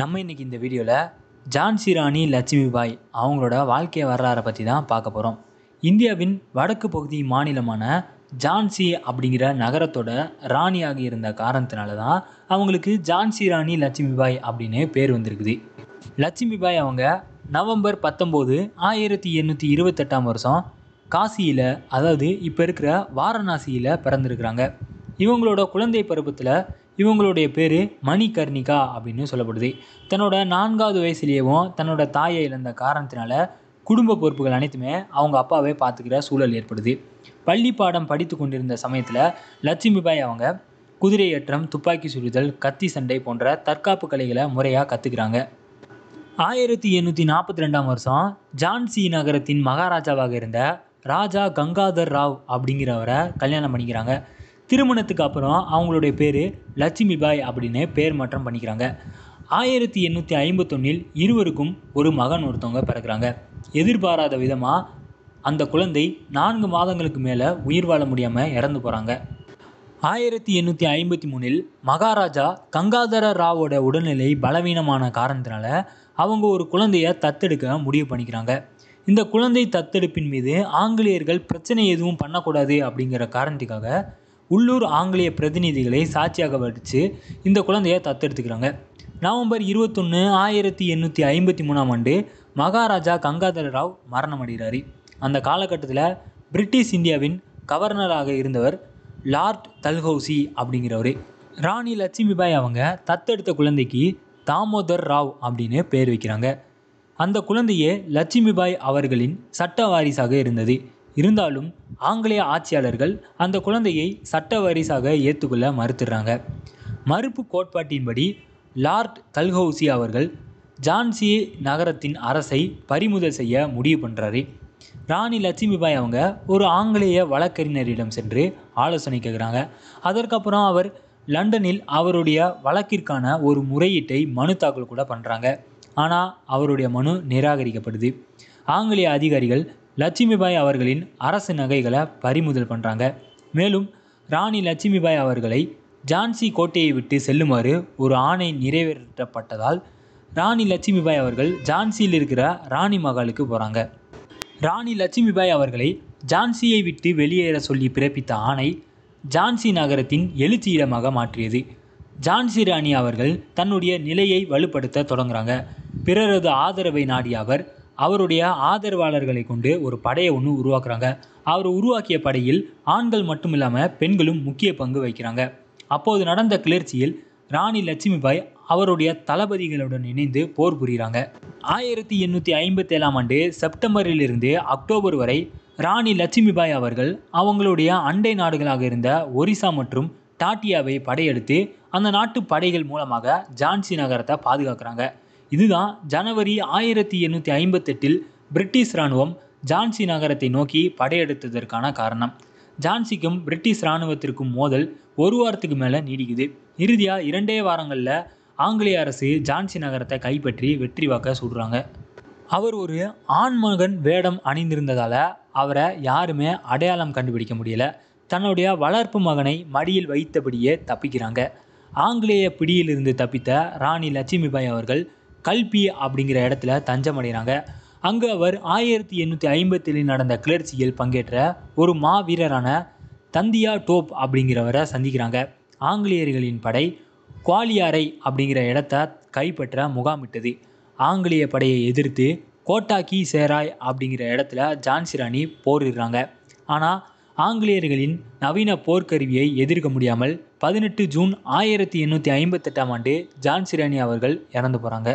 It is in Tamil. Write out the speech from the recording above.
நம்ம இன்றைக்கி இந்த வீடியோவில் ஜான்சி ராணி லட்சுமிபாய் அவங்களோட வாழ்க்கை வரலாறை பற்றி தான் பார்க்க போகிறோம் இந்தியாவின் வடக்கு பகுதி மாநிலமான ஜான்சி அப்படிங்கிற நகரத்தோட ராணியாக இருந்த காரணத்தினால தான் அவங்களுக்கு ஜான்சி ராணி லட்சுமிபாய் அப்படின்னு பேர் வந்திருக்குது லட்சுமிபாய் அவங்க நவம்பர் பத்தொம்போது ஆயிரத்தி எண்ணூற்றி இருபத்தெட்டாம் வருஷம் காசியில் அதாவது இப்போ இருக்கிற வாரணாசியில் பிறந்திருக்கிறாங்க இவங்களோட குழந்தை பருவத்தில் இவங்களுடைய பேர் மணிகர்ணிகா அப்படின்னு சொல்லப்படுது தன்னோட நான்காவது வயசுலேயேவும் தன்னோட தாயை இழந்த காரணத்தினால குடும்ப பொறுப்புகள் அனைத்துமே அவங்க அப்பாவே பார்த்துக்கிற சூழல் ஏற்படுது பள்ளி பாடம் படித்து கொண்டிருந்த சமயத்தில் லட்சுமிபாய் அவங்க குதிரை ஏற்றம் துப்பாக்கி சுடுதல் கத்தி சண்டை போன்ற தற்காப்பு கலைகளை முறையாக கற்றுக்கிறாங்க ஆயிரத்தி எண்ணூற்றி நாற்பத்தி ரெண்டாம் வருஷம் ஜான்சி நகரத்தின் மகாராஜாவாக இருந்த ராஜா கங்காதர் ராவ் அப்படிங்கிறவரை கல்யாணம் பண்ணிக்கிறாங்க திருமணத்துக்கு அப்புறம் அவங்களுடைய பேர் லட்சுமிபாய் அப்படின்னு பேர் மாற்றம் பண்ணிக்கிறாங்க ஆயிரத்தி எண்ணூற்றி ஐம்பத்தொன்னில் இருவருக்கும் ஒரு மகன் ஒருத்தவங்க பிறக்கிறாங்க எதிர்பாராத விதமாக அந்த குழந்தை நான்கு மாதங்களுக்கு மேலே உயிர் வாழ முடியாமல் இறந்து போகிறாங்க ஆயிரத்தி எண்ணூற்றி ஐம்பத்தி மூணில் மகாராஜா கங்காதர ராவோட உடல்நிலை பலவீனமான காரணத்தினால அவங்க ஒரு குழந்தைய தத்தெடுக்க முடிவு பண்ணிக்கிறாங்க இந்த குழந்தை தத்தெடுப்பின் மீது ஆங்கிலேயர்கள் பிரச்சனை எதுவும் பண்ணக்கூடாது அப்படிங்கிற காரணத்துக்காக உள்ளூர் ஆங்கிலேய பிரதிநிதிகளை சாட்சியாக வச்சு இந்த குழந்தையை தத்தெடுத்துக்கிறாங்க நவம்பர் இருபத்தொன்று ஆயிரத்தி எண்ணூற்றி ஐம்பத்தி மூணாம் ஆண்டு மகாராஜா கங்காதர ராவ் மரணமடைகிறார் அந்த காலகட்டத்தில் பிரிட்டிஷ் இந்தியாவின் கவர்னராக இருந்தவர் லார்ட் தல்ஹவுசி அப்படிங்கிறவர் ராணி லட்சுமிபாய் அவங்க தத்தெடுத்த குழந்தைக்கு தாமோதர் ராவ் அப்படின்னு பேர் வைக்கிறாங்க அந்த குழந்தையே லட்சுமிபாய் அவர்களின் சட்ட வாரிசாக இருந்தது இருந்தாலும் ஆங்கிலேய ஆட்சியாளர்கள் அந்த குழந்தையை சட்ட வாரிசாக ஏற்றுக்கொள்ள மறுத்துடுறாங்க மறுப்பு கோட்பாட்டின்படி லார்ட் கல்ஹவுசி அவர்கள் ஜான்சி நகரத்தின் அரசை பறிமுதல் செய்ய முடிவு பண்ணுறாரு ராணி லட்சுமிபாய் அவங்க ஒரு ஆங்கிலேய வழக்கறிஞரிடம் சென்று ஆலோசனை கேட்குறாங்க அதற்கப்புறம் அவர் லண்டனில் அவருடைய வழக்கிற்கான ஒரு முறையீட்டை மனு தாக்கல் கூட பண்ணுறாங்க ஆனால் அவருடைய மனு நிராகரிக்கப்படுது ஆங்கிலேய அதிகாரிகள் லட்சுமிபாய் அவர்களின் அரசு நகைகளை பறிமுதல் பண்ணுறாங்க மேலும் ராணி லட்சுமிபாய் அவர்களை ஜான்சி கோட்டையை விட்டு செல்லுமாறு ஒரு ஆணை நிறைவேற்றப்பட்டதால் ராணி லட்சுமிபாய் அவர்கள் ஜான்சியில் இருக்கிற ராணி மகளுக்கு போகிறாங்க ராணி லட்சுமிபாய் அவர்களை ஜான்சியை விட்டு வெளியேற சொல்லி பிறப்பித்த ஆணை ஜான்சி நகரத்தின் எழுச்சியிடமாக மாற்றியது ஜான்சி ராணி அவர்கள் தன்னுடைய நிலையை வலுப்படுத்த தொடங்குறாங்க பிறரது ஆதரவை நாடிய அவர் அவருடைய ஆதரவாளர்களை கொண்டு ஒரு படையை ஒன்று உருவாக்குறாங்க அவர் உருவாக்கிய படையில் ஆண்கள் மட்டும் இல்லாமல் பெண்களும் முக்கிய பங்கு வகிக்கிறாங்க அப்போது நடந்த கிளர்ச்சியில் ராணி லட்சுமிபாய் அவருடைய தளபதிகளுடன் இணைந்து போர் புரிகிறாங்க ஆயிரத்தி எண்ணூற்றி ஐம்பத்தேழாம் ஆண்டு செப்டம்பரிலிருந்து அக்டோபர் வரை ராணி லட்சுமிபாய் அவர்கள் அவங்களுடைய அண்டை நாடுகளாக இருந்த ஒரிசா மற்றும் டாட்டியாவை படையெடுத்து அந்த நாட்டு படைகள் மூலமாக ஜான்சி நகரத்தை பாதுகாக்கிறாங்க இதுதான் ஜனவரி ஆயிரத்தி எண்ணூற்றி ஐம்பத்தெட்டில் பிரிட்டிஷ் இராணுவம் ஜான்சி நகரத்தை நோக்கி படையெடுத்ததற்கான காரணம் ஜான்சிக்கும் பிரிட்டிஷ் இராணுவத்திற்கும் மோதல் ஒரு வாரத்துக்கு மேலே நீடிக்குது இறுதியாக இரண்டே வாரங்களில் ஆங்கிலேய அரசு ஜான்சி நகரத்தை கைப்பற்றி வெற்றி வாக்க சொல்கிறாங்க அவர் ஒரு ஆண்மகன் வேடம் அணிந்திருந்ததால் அவரை யாருமே அடையாளம் கண்டுபிடிக்க முடியல தன்னுடைய வளர்ப்பு மகனை மடியில் வைத்தபடியே தப்பிக்கிறாங்க ஆங்கிலேய பிடியிலிருந்து தப்பித்த ராணி லட்சுமிபாய் அவர்கள் கல்பி அப்படிங்கிற இடத்துல தஞ்சமடைகிறாங்க அங்கு அவர் ஆயிரத்தி எண்ணூற்றி ஐம்பத்தேழில் நடந்த கிளர்ச்சியில் பங்கேற்ற ஒரு மாவீரரான தந்தியா டோப் அப்படிங்கிறவரை சந்திக்கிறாங்க ஆங்கிலேயர்களின் படை குவாலியாரை அப்படிங்கிற இடத்த கைப்பற்ற முகாமிட்டது ஆங்கிலேய படையை எதிர்த்து கோட்டாக்கி சேராய் அப்படிங்கிற இடத்துல ஜான்சிராணி போரிடுறாங்க ஆனால் ஆங்கிலேயர்களின் நவீன போர்க்கருவியை எதிர்க்க முடியாமல் பதினெட்டு ஜூன் ஆயிரத்தி எண்ணூற்றி ஐம்பத்தெட்டாம் ஆண்டு ஜான்சிராணி அவர்கள் இறந்து போகிறாங்க